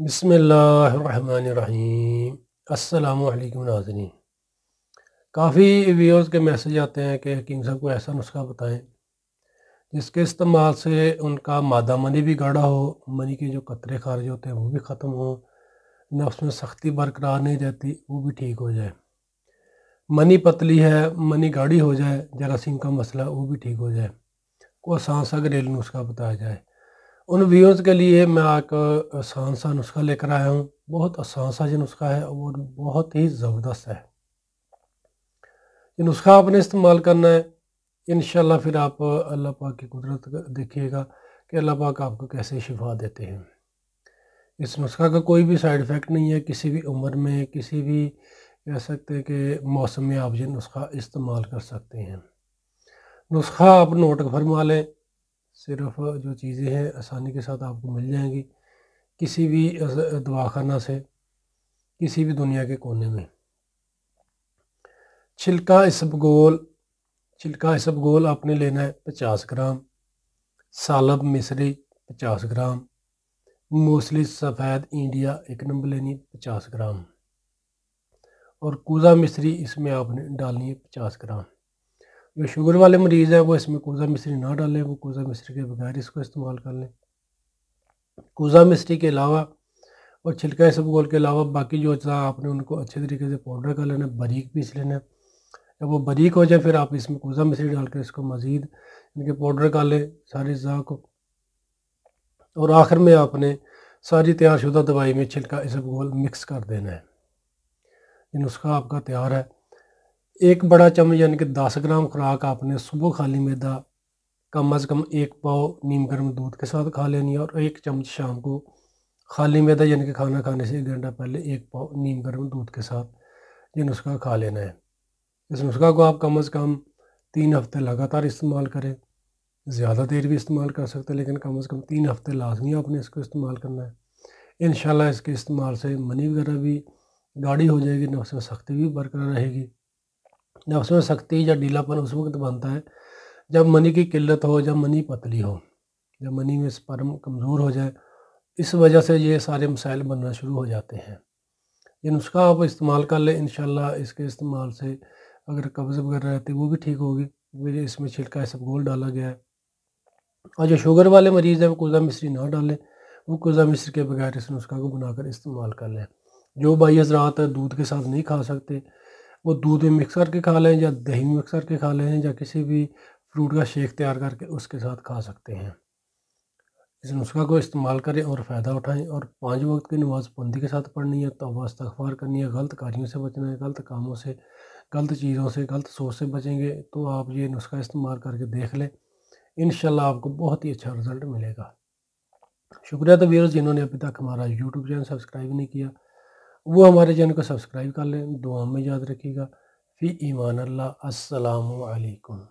बसमीम अल्लाम नाजरीन काफ़ी व्यवर्स के मैसेज आते हैं कि हकीम साहब को ऐसा नुस्खा बताएं जिसके इस्तेमाल से उनका मादा मनी भी गाढ़ा हो मनी के जो कतरे खारज होते हैं वो भी ख़त्म हो नफ्स में सख्ती बरकरार नहीं रहती वो भी ठीक हो जाए मनी पतली है मनी गाढ़ी हो जाए जरासीम का मसला वो भी ठीक हो जाए को आसान सा घरेलू नुस्खा बताया जाए उन व्यूअर्स के लिए मैं एक आसान सा नुस्खा लेकर आया हूँ बहुत आसान सा ये नुस्खा है और बहुत ही ज़बरदस्त है ये नुस्खा आपने इस्तेमाल करना है इन फिर आप अल्लाह पाक की कुदरत देखिएगा कि अल्लाह पाक आपको कैसे शिफा देते हैं इस नुस्खा का कोई भी साइड इफ़ेक्ट नहीं है किसी भी उम्र में किसी भी कह सकते हैं कि मौसम में आप ये नुस्खा इस्तेमाल कर सकते हैं नुस्खा आप नोट फरमा लें सिर्फ जो चीज़ें हैं आसानी के साथ आपको मिल जाएंगी किसी भी दवाखाना से किसी भी दुनिया के कोने में छिलका इसबगोल छिलका इसबगोल आपने लेना है पचास ग्राम सालब मिसरी पचास ग्राम मूसली सफ़ेद इंडिया एक नंबर लेनी है पचास ग्राम और कूज़ा मिश्री इसमें आपने डालनी है पचास ग्राम जो शुगर वाले मरीज़ है वो इसमें कोज़ा मिश्री ना डालें वो कोज़ा मिश्री के बगैर इसको इस्तेमाल कर लें कोज़ा मिश्री के अलावा और छिलका इसब गोल के अलावा बाकी जो अच्छा आपने उनको अच्छे तरीके से पाउडर कर लेना बारीक पीस लेना है जब वो बारीक हो जाए फिर आप इसमें कोज़ा मिश्री डाल कर इसको मज़ीद इनके पाउडर कर लें सारे अज्जा को और आखिर में आपने सारी तैयारशुदा दवाई में छिलका इसब गोल मिक्स कर देना है ये नुस्खा आपका तैयार है एक बड़ा चम्मच यानी कि दस ग्राम खुराक आपने सुबह खाली मैदा कम अज़ कम एक पाव नीम गर्म दूध के साथ खा लेनी है और एक चम्मच शाम को खाली मैदा यानी कि खाना खाने से एक घंटा पहले एक पाव नीम गर्म दूध के साथ ये नुस्खा खा लेना है इस नुस्खा को आप कम अज़ कम तीन हफ्ते लगातार इस्तेमाल करें ज़्यादा देर भी इस्तेमाल कर सकते हैं लेकिन कम अज़ कम तीन हफ्ते लाजमी आपने इसको इस्तेमाल करना है इन इसके इस्तेमाल से मनी वगैरह भी गाढ़ी हो जाएगी नफ्स में सख्ती भी बरकरार रहेगी या उसमें सख्ती या ढीलापन उस वक्त बनता है जब मनी की किल्लत हो जब मनी पतली हो जब मनी में स्पर्म कमज़ोर हो जाए इस वजह से ये सारे मसाइल बनना शुरू हो जाते हैं ये नुस्खा आप इस्तेमाल कर लें इन इसके इस्तेमाल से अगर कब्ज़ वगैरह रहती वो भी ठीक होगी क्योंकि इसमें छिलका गोल डाला गया है और जो शुगर वाले मरीज़ हैं वो कुर्जा मिश्री ना डालें वो कुर्जा मिश्री के बगैर इस नुस्खा को बनाकर इस्तेमाल कर लें जो बाई हजरात दूध के साथ नहीं खा सकते वो दूध में मिक्स करके खा लें या दही में मिक्स करके खा लें या किसी भी फ्रूट का शेक तैयार करके उसके साथ खा सकते हैं इस नुस्खा को इस्तेमाल करें और फ़ायदा उठाएं और पाँच वक्त की नमाज पंदी के साथ पढ़नी है तोबा अखबार करनी है गलत कार्यों से बचना है गलत कामों से गलत चीज़ों से गलत सोच से बचेंगे तो आप ये नुस्खा इस्तेमाल करके देख लें इन आपको बहुत ही अच्छा रिज़ल्ट मिलेगा शुक्रिया तो व्यूअर्स जिन्होंने अभी तक हमारा यूट्यूब चैनल सब्सक्राइब नहीं किया वो हमारे चैनल को सब्सक्राइब कर लें दुआ में याद रखिएगा फ़ी ईमान अल्लाह असलकम